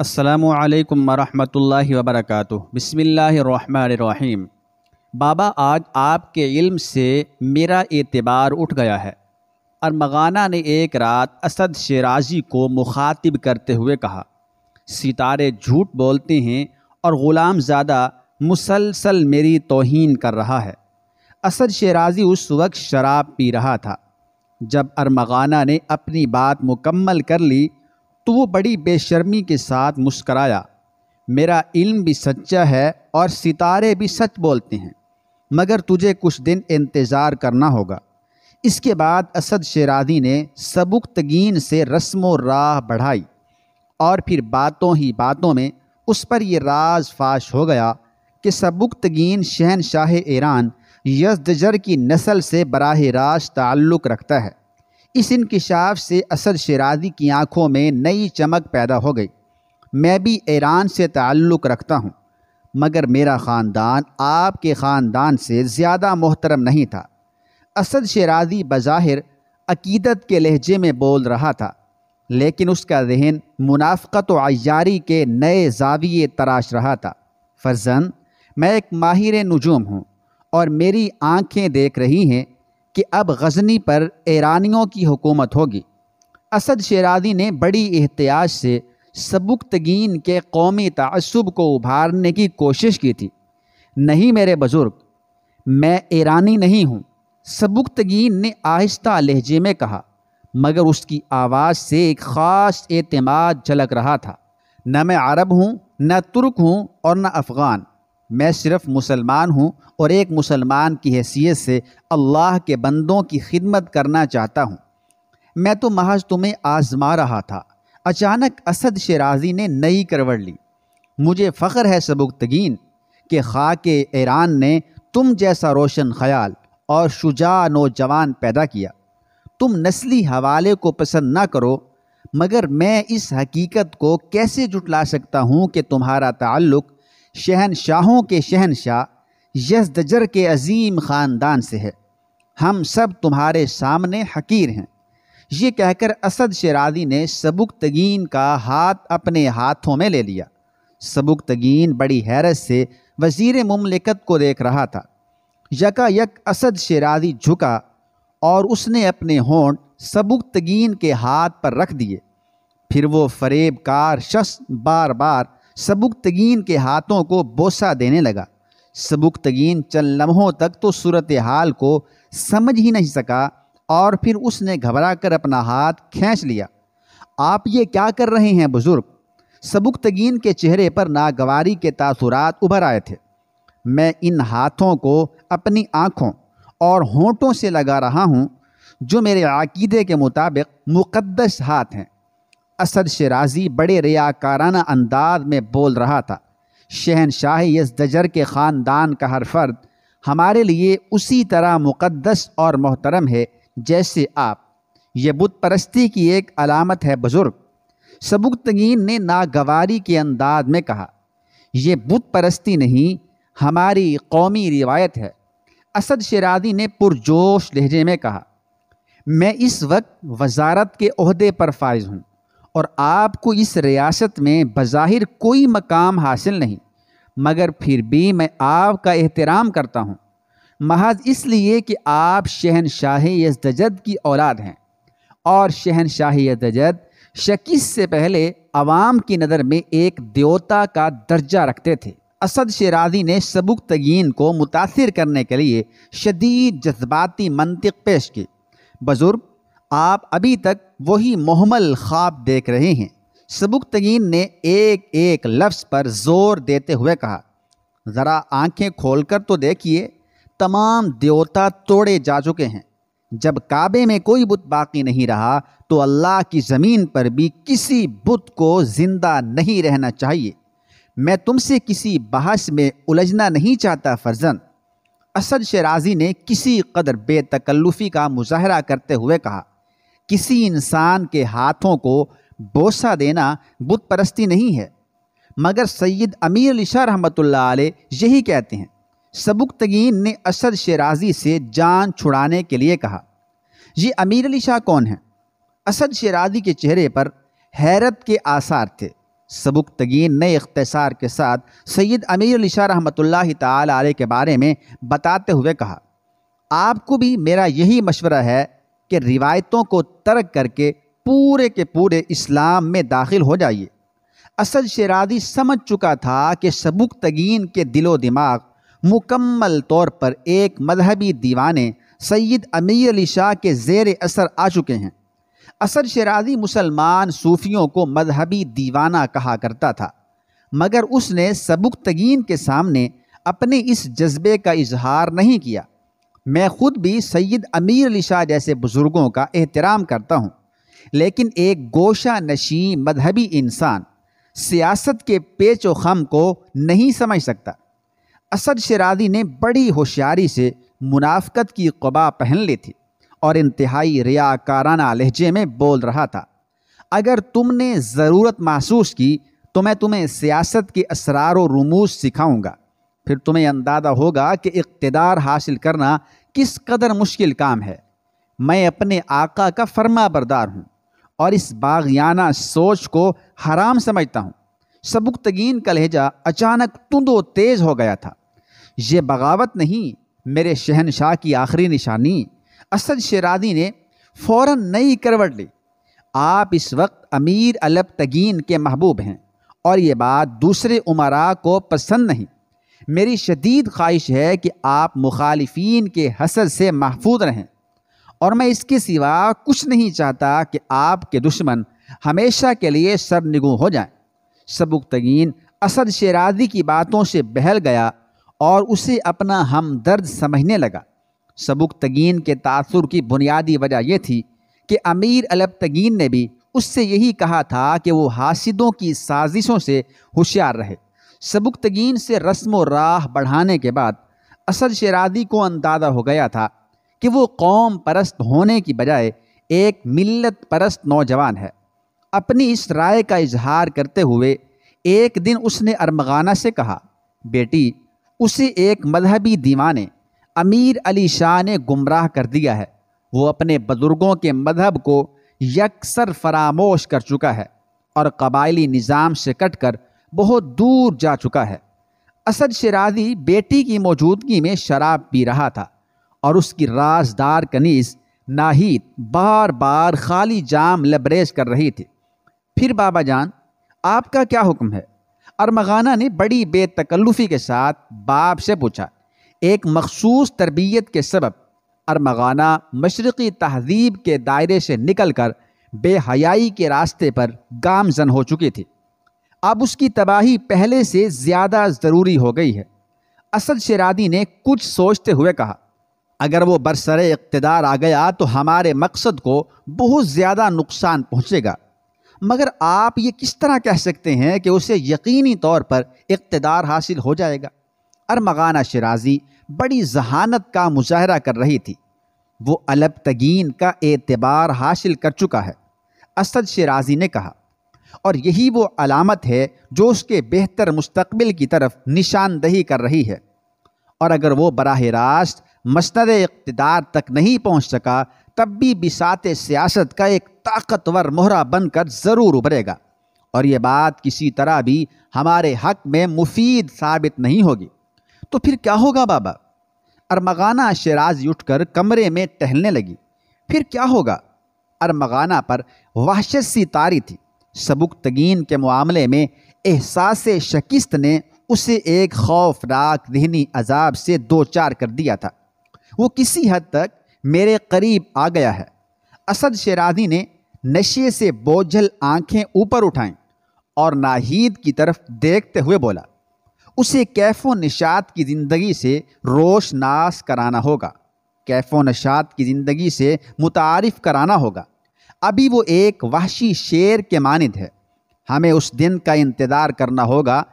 असलकम वरहमल वबरक बसमीम बाबा आज आपके इल्म से मेरा एतबार उठ गया है और मगाना ने एक रात असद शराजी को मुखातिब करते हुए कहा सितारे झूठ बोलते हैं और ग़ुलाम ज़्यादा मुसलसल मेरी तोहन कर रहा है असद शराजी उस वक्त शराब पी रहा था जब अरमगाना ने अपनी बात मुकम्मल कर ली तो वो बड़ी बेशर्मी के साथ मुस्कराया मेरा इल्म भी सच्चा है और सितारे भी सच बोलते हैं मगर तुझे कुछ दिन इंतज़ार करना होगा इसके बाद असद शेरादी ने तगीन से रस्म राह बढ़ाई और फिर बातों ही बातों में उस पर यह राज फाश हो गया कि तगीन शहनशाह ईरान यजदजर की नस्ल से बराह रास्त ताल्लुक़ रखता है इस इनकशाफ से असद शराजी की आंखों में नई चमक पैदा हो गई मैं भी ईरान से ताल्लुक़ रखता हूँ मगर मेरा ख़ानदान आपके ख़ानदान से ज़्यादा मोहतरम नहीं था असद शराजी बज़ाहिर अकीदत के लहजे में बोल रहा था लेकिन उसका जहन मुनाफ़त वारी के नए जाविये तराश रहा था फर्जन मैं एक माहिर नजूम हूँ और मेरी आँखें देख रही हैं कि अब गजनी पर ईरानियों की हुकूमत होगी असद शरादी ने बड़ी एहतियात से सबुकतगीन के कौमी तसब को उभारने की कोशिश की थी नहीं मेरे बुज़ुर्ग मैं ईरानी नहीं हूँ सबुकतगीन ने आहिस्ता लहजे में कहा मगर उसकी आवाज़ से एक ख़ास एतमाद झलक रहा था न मैं अरब हूँ न तुर्क हूँ और न अफ़गान मैं सिर्फ़ मुसलमान हूँ और एक मुसलमान की हैसियत से अल्लाह के बंदों की खिदमत करना चाहता हूँ मैं तो महज तुम्हें आजमा रहा था अचानक असद शराजी ने नई करवट ली मुझे फ़ख्र है सबुकतगीन के खाक ईरान ने तुम जैसा रोशन ख्याल और शुजा नौजवान पैदा किया तुम नस्ली हवाले को पसंद ना करो मगर मैं इस हकीकत को कैसे जुटला सकता हूँ कि तुम्हारा ताल्लुक़ शहनशाहों के शहनशाह यजदजर के अजीम ख़ानदान से है हम सब तुम्हारे सामने हकीर हैं ये कहकर असद शरादी ने सबुक तगीन का हाथ अपने हाथों में ले लिया सबुक तगीन बड़ी हैरत से वज़ीर ममलिकत को देख रहा था यका यक असद शरादी झुका और उसने अपने होंठ सबुक तगीन के हाथ पर रख दिए फिर वो फरेबकार शख्स बार बार सबुकतगीन के हाथों को बोसा देने लगा सबुकतगीन चंद लम्हों तक तो सूरत हाल को समझ ही नहीं सका और फिर उसने घबरा कर अपना हाथ खींच लिया आप ये क्या कर रहे हैं बुज़ुर्ग तगीन के चेहरे पर नागवारी के तासुरात उभर आए थे मैं इन हाथों को अपनी आँखों और होंठों से लगा रहा हूँ जो मेरे अकीदे के मुताबिक मुक़दस हाथ हैं असद शराजी बड़े रियाकाराना अंदाज में बोल रहा था शहनशाह दजर के ख़ानदान का हर फर्द हमारे लिए उसी तरह मुक़दस और मोहतरम है जैसे आप ये बुत परस्ती की एक अलामत है बुज़ुर्ग सबुकतगीन ने नागवारी के अंदाज में कहा यह बुत परस्ती नहीं हमारी कौमी रिवायत है असद शराजी ने पुरजोश लहजे में कहा मैं इस वक्त वजारत के अहदे पर फायज हूँ और आपको इस रियासत में बज़ाहिर कोई मकाम हासिल नहीं मगर फिर भी मैं आपका एहतराम करता हूँ महज इसलिए कि आप शहनशाह यजद की औलाद हैं और शहनशाह यजद शकीस से पहले आवाम की नज़र में एक देवता का दर्जा रखते थे असद शराजी ने सबुक तगीन को मुतासर करने के लिए शदीद जज्बाती मंतिक पेश की बुज़ुर्ग आप अभी तक वही मोहमल ख्वाब देख रहे हैं तगीन ने एक एक लफ्ज़ पर ज़ोर देते हुए कहा ज़रा आंखें खोलकर तो देखिए तमाम देवता तोड़े जा चुके हैं जब काबे में कोई बुत बाकी नहीं रहा तो अल्लाह की ज़मीन पर भी किसी बुत को ज़िंदा नहीं रहना चाहिए मैं तुमसे किसी बहस में उलझना नहीं चाहता फर्जन असद शराजी ने किसी कदर बेतकल्लुफ़ी का मुजाहरा करते हुए कहा किसी इंसान के हाथों को बोसा देना बुत परस्ती नहीं है मगर सैयद अमीर अलीशा शाह रहमत यही कहते हैं सबुक तगीन ने असद शराजी से जान छुड़ाने के लिए कहा ये अमीर अली शाह कौन है असद शराजी के चेहरे पर हैरत के आसार थे सबुक तगीन नए इख्तसार के साथ सैयद अमीर अली शाह रहमत ताल के बारे में बताते हुए कहा आपको भी मेरा यही मशवरा है कि रिवायतों को तर्क करके पूरे के पूरे इस्लाम में दाखिल हो जाइए असद शरादी समझ चुका था कि सबुक तगीन के दिलो दिमाग मुकम्मल तौर पर एक मजहबी दीवाने सैयद अमीर अली शाह के जेर असर आ चुके हैं असद शरादी मुसलमान सूफियों को मजहबी दीवाना कहा करता था मगर उसने सबुक तगीन के सामने अपने इस जज्बे का इजहार नहीं किया मैं खुद भी सैयद अमीर अली शाह जैसे बुज़ुर्गों का एहतराम करता हूँ लेकिन एक गोशा नशी मदहबी इंसान सियासत के पेच व खम को नहीं समझ सकता असद शराधी ने बड़ी होशियारी से मुनाफ़त की कबा पहन ली थी और इंतहाई रियाकाराना लहजे में बोल रहा था अगर तुमने ज़रूरत महसूस की तो मैं तुम्हें सियासत के असरार रमूज सिखाऊंगा फिर तुम्हें अंदाज़ा होगा कि इकतदार हासिल करना किस कदर मुश्किल काम है मैं अपने आका का फर्मा बरदार हूँ और इस बागियाना सोच को हराम समझता हूँ सबुकतगीन का लहजा अचानक तुंदो तेज़ हो गया था ये बगावत नहीं मेरे शहनशाह की आखिरी निशानी असद शरादी ने फ़ौर नई करवट ली आप इस वक्त अमीर अलब तगीन के महबूब हैं और ये बात दूसरे उमरा को पसंद नहीं मेरी शदीद ख्वाहिश है कि आप मुखालफन के हसर से महफूज रहें और मैं इसके सिवा कुछ नहीं चाहता कि आपके दुश्मन हमेशा के लिए सरनिगु हो जाएं। सबुकतगीन असद शेराजी की बातों से बहल गया और उसे अपना हमदर्द समझने लगा सबुक तगीन के तासुर की बुनियादी वजह यह थी कि अमीर तगीन ने भी उससे यही कहा था कि वो हासिदों की साजिशों से होशियार रहे सबुक्तगीन से रस्म व राह बढ़ाने के बाद असद शेरादी को अंदाज़ा हो गया था कि वो कौम परस्त होने की बजाय एक मिलत परस्त नौजवान है अपनी इस राय का इजहार करते हुए एक दिन उसने अरमगाना से कहा बेटी उसे एक मजहबी दीवाने अमीर अली शाह ने गुमराह कर दिया है वो अपने बुज़ुर्गों के मजहब को यकसर फरामोश कर चुका है और कबायली निज़ाम से कटकर कर बहुत दूर जा चुका है असद शराजी बेटी की मौजूदगी में शराब पी रहा था और उसकी राजदार कनीज नाहिद बार बार खाली जाम लबरेज कर रही थी फिर बाबा जान आपका क्या हुक्म है अरमगाना ने बड़ी बेतकल्लुफ़ी के साथ बाप से पूछा एक मखसूस तरबियत के सबब अरमगाना मशरक़ी तहजीब के दायरे से निकल कर बेहयाई के रास्ते पर गामजन हो चुकी थी अब उसकी तबाही पहले से ज़्यादा ज़रूरी हो गई है असद शरादी ने कुछ सोचते हुए कहा अगर वो बरसर इकतदार आ गया तो हमारे मकसद को बहुत ज़्यादा नुकसान पहुँचेगा मगर आप ये किस तरह कह सकते हैं कि उसे यकीनी तौर पर इकतदार हासिल हो जाएगा अरमगाना शराजी बड़ी जहानत का मुजाहरा कर रही थी वो अलब तगीन का एतबार हासिल कर चुका है असद शराजी ने कहा और यही वो अलामत है जो उसके बेहतर मुस्तकबिल की तरफ निशानदही कर रही है और अगर वो बराह रास्त मसनद इकतदार तक नहीं पहुँच सका तब भी बिसात सियासत का एक ताकतवर मोहरा बनकर ज़रूर उभरेगा और ये बात किसी तरह भी हमारे हक में मुफीद साबित नहीं होगी तो फिर क्या होगा बाबा अरमगाना उठ उठकर कमरे में टहलने लगी फिर क्या होगा अरमगाना पर वहशत सी तारी थी सबुक तगीन के मामले में एहसास शकिस्त ने उसे एक खौफनाक दहनी अजाब से दो चार कर दिया था वो किसी हद तक मेरे करीब आ गया है असद शरादी ने नशे से बोझल आंखें ऊपर उठाएं और नाहिद की तरफ देखते हुए बोला उसे कैफो नशात की ज़िंदगी से रोशनास कराना होगा कैफो नशात की ज़िंदगी से मुतारफ़ कराना होगा अभी वो एक वाशी शेर के मानद है हमें उस दिन का इंतज़ार करना होगा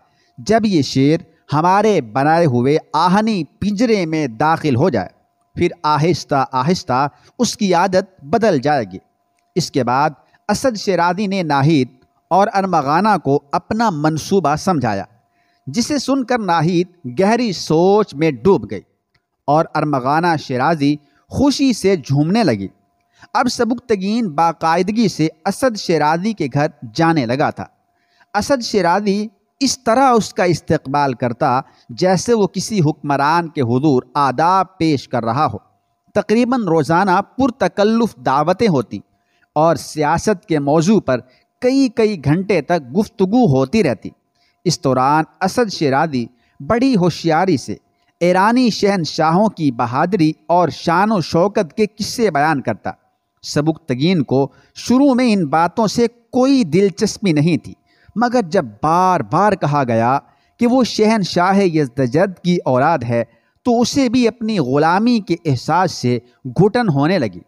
जब ये शेर हमारे बनाए हुए आहनी पिंजरे में दाखिल हो जाए फिर आहिस्ता आहिस्ता उसकी आदत बदल जाएगी इसके बाद असद शेरादी ने नाहिद और अनमगाना को अपना मंसूबा समझाया जिसे सुनकर नाहिद गहरी सोच में डूब गई और अरमगाना शेराजी खुशी से झूमने लगी अब सबुकतगीन बाकायदगी से असद शरादी के घर जाने लगा था असद शरादी इस तरह उसका इस्तकबाल करता जैसे वो किसी हुक्मरान के हजूर आदाब पेश कर रहा हो तकरीबन रोज़ाना पुरतकल्लुफ़ दावतें होती और सियासत के मौजू पर कई कई घंटे तक गुफ्तगु होती रहती इस दौरान असद शरादी बड़ी होशियारी से ईरानी शहनशाहों की बहादरी और शान शौकत के किस्से बयान करता सबुक्तगीन को शुरू में इन बातों से कोई दिलचस्पी नहीं थी मगर जब बार बार कहा गया कि वो शहनशाह यजद की औलाद है तो उसे भी अपनी ग़ुलामी के एहसास से घुटन होने लगी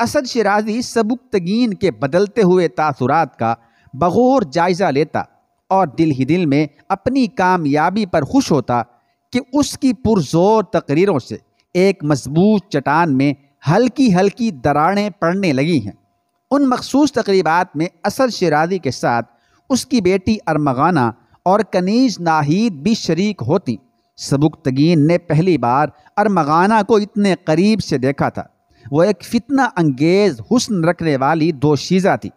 असद शराजी सबुक्तगीन के बदलते हुए तासुरात का बगौर जायज़ा लेता और दिल ही दिल में अपनी कामयाबी पर खुश होता कि उसकी पुरजोर तकरीरों से एक मजबूत चटान में हल्की हल्की दरारें पड़ने लगी हैं उन मखसूस तकरीबात में असद शराजी के साथ उसकी बेटी अरमगाना और कनीज नाहिद भी शरीक होती सबुकतगीन ने पहली बार अरमगाना को इतने करीब से देखा था वह एक फितना अंगेज हुस्न रखने वाली दो शीज़ा थी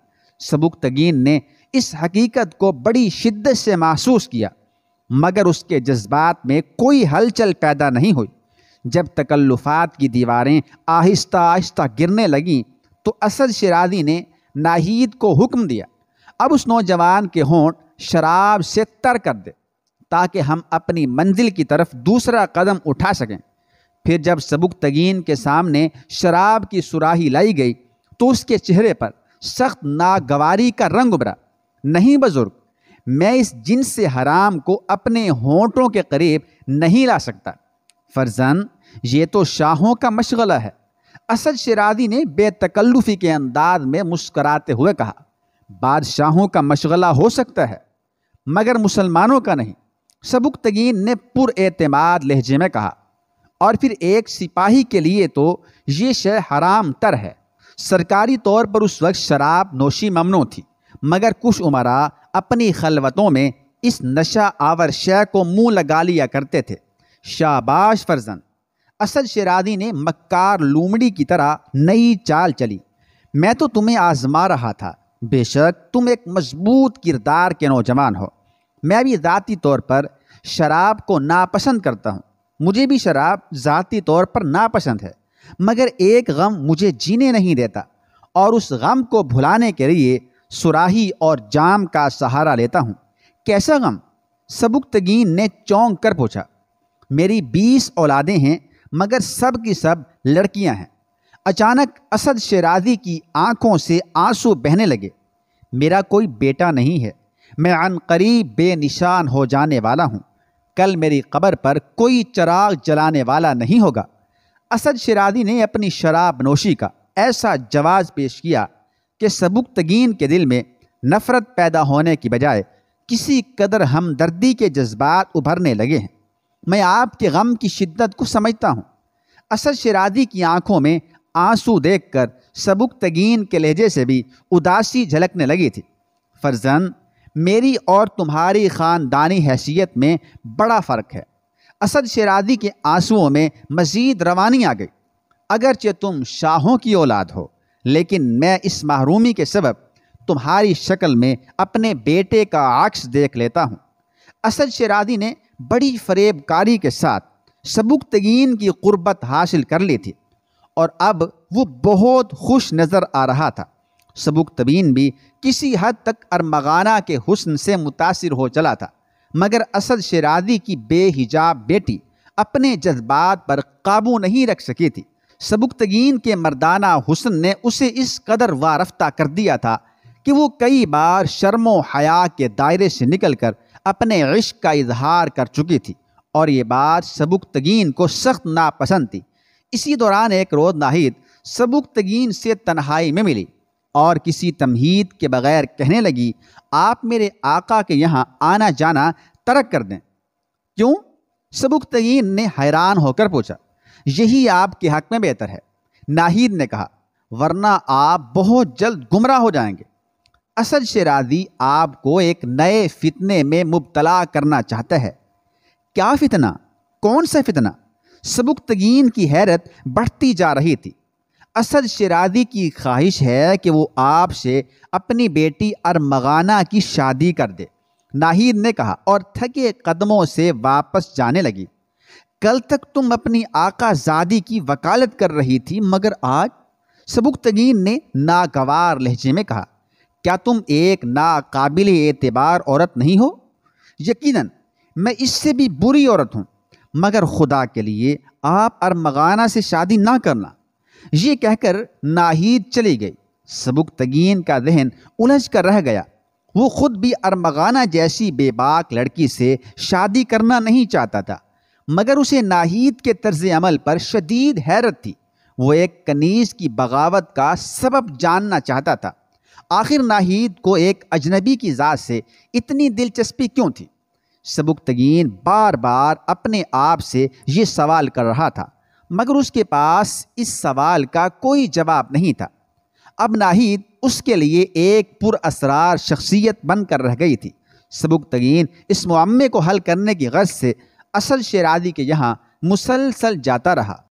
सबुकतगीन ने इस हकीकत को बड़ी शिद्दत से महसूस किया मगर उसके जज्बात में कोई हलचल पैदा नहीं हुई जब तकल्लुफ़ात की दीवारें आहिस्ता आहिस्ता गिरने लगीं तो असद शरादी ने नाहिद को हुक्म दिया अब उस नौजवान के होंठ शराब से तर कर दे ताकि हम अपनी मंजिल की तरफ दूसरा कदम उठा सकें फिर जब सबुक तगीन के सामने शराब की सुराही लाई गई तो उसके चेहरे पर सख्त नागवारी का रंग उभरा नहीं बुज़ुर्ग मैं इस जिन से हराम को अपने होंठों के करीब नहीं ला सकता फर्जन ये तो शाहों का मशगला है असद शरादी ने बेतकल्लुफ़ी के अंदाज में मुस्कराते हुए कहा बादशाहों का मशगला हो सकता है मगर मुसलमानों का नहीं तगीन ने पुरमाद लहजे में कहा और फिर एक सिपाही के लिए तो ये शह हराम तर है सरकारी तौर पर उस वक्त शराब नोशी ममनो थी मगर कुछ उमरा अपनी खलवतों में इस नशा आवर शय को मुंह लगा लिया करते थे शाबाश फर्जन असल शराधी ने मक्कार लूमड़ी की तरह नई चाल चली मैं तो तुम्हें आजमा रहा था बेशक तुम एक मजबूत किरदार के नौजवान हो मैं भी ज़ाती तौर पर शराब को नापसंद करता हूँ मुझे भी शराब ज़ाती तौर पर नापसंद है मगर एक गम मुझे जीने नहीं देता और उस गम को भुलाने के लिए सुराही और जाम का सहारा लेता हूँ कैसा गम सबुक्तगीन ने चौंक कर पूछा मेरी बीस औलादें हैं मगर सब की सब लड़कियां हैं अचानक असद शराजी की आंखों से आंसू बहने लगे मेरा कोई बेटा नहीं है मैं अन करीब बेनिशान हो जाने वाला हूँ कल मेरी कब्र पर कोई चराग जलाने वाला नहीं होगा असद शराजी ने अपनी शराब नोशी का ऐसा जवाब पेश किया कि सबुकतगीन के दिल में नफ़रत पैदा होने की बजाय किसी कदर हमदर्दी के जज्बात उभरने लगे हैं मैं आपके गम की शिद्दत को समझता हूँ असद शरादी की आंखों में आंसू देखकर सबुक तगीन के लहजे से भी उदासी झलकने लगी थी फर्जन मेरी और तुम्हारी ख़ानदानी हैसियत में बड़ा फ़र्क है असद शरादी के आंसुओं में मज़ीद रवानी आ गई अगरचे तुम शाहों की औलाद हो लेकिन मैं इस महरूमी के सबब तुम्हारी शक्ल में अपने बेटे का आक्स देख लेता हूँ असद शरादी ने बड़ी फरेबकारी के साथ सबुकतगीन की कुर्बत हासिल कर ली थी और अब वो बहुत खुश नज़र आ रहा था तबीन भी किसी हद तक अरमगाना के हुस्न से मुतासर हो चला था मगर असद शरादी की बेहिजाब बेटी अपने जज्बात पर काबू नहीं रख सकी थी तगीन के मर्दाना हुस्न ने उसे इस कदर वारफ्ता कर दिया था कि वो कई बार शर्म हया के दायरे से निकल कर अपने इश्क का इजहार कर चुकी थी और ये बात सबुक तगीन को सख्त नापसंद थी इसी दौरान एक रोज़ नाहिद सबुक तगीन से तन्हाई में मिली और किसी तमहीद के बगैर कहने लगी आप मेरे आका के यहाँ आना जाना तरक कर दें क्यों सबुक तगीन ने हैरान होकर पूछा यही आपके हक में बेहतर है नाहिद ने कहा वरना आप बहुत जल्द गुमराह हो जाएंगे असद शरादी आपको एक नए फितने में मुबतला करना चाहता है क्या फितना कौन सा फितना सबुकतगीन की हैरत बढ़ती जा रही थी असद शरादी की ख्वाहिश है कि वो आपसे अपनी बेटी अरमगाना की शादी कर दे नाहिद ने कहा और थके कदमों से वापस जाने लगी कल तक तुम अपनी आकाजादी की वकालत कर रही थी मगर आज सबुकतगीन ने नागवार लहजे में कहा क्या तुम एक नाकाबिल एतबार औरत नहीं हो यकीनन मैं इससे भी बुरी औरत हूँ मगर खुदा के लिए आप अरमगाना से शादी ना करना ये कहकर नाहीद चली गई सबुक तगीन का जहन उलझ कर रह गया वो खुद भी अरमगाना जैसी बेबाक लड़की से शादी करना नहीं चाहता था मगर उसे नाहीद के तर्ज अमल पर शदीद हैरत थी वो एक कनीज की बगावत का सबब जानना चाहता था आखिर नाहिद को एक अजनबी की ज़ात से इतनी दिलचस्पी क्यों थी सबुकतगीन बार बार अपने आप से ये सवाल कर रहा था मगर उसके पास इस सवाल का कोई जवाब नहीं था अब नाहिद उसके लिए एक पुरअसरार शख्सियत बन कर रह गई थी सबुकतगीन इस मामे को हल करने की गर्ज से असल शरादी के यहाँ मुसलसल जाता रहा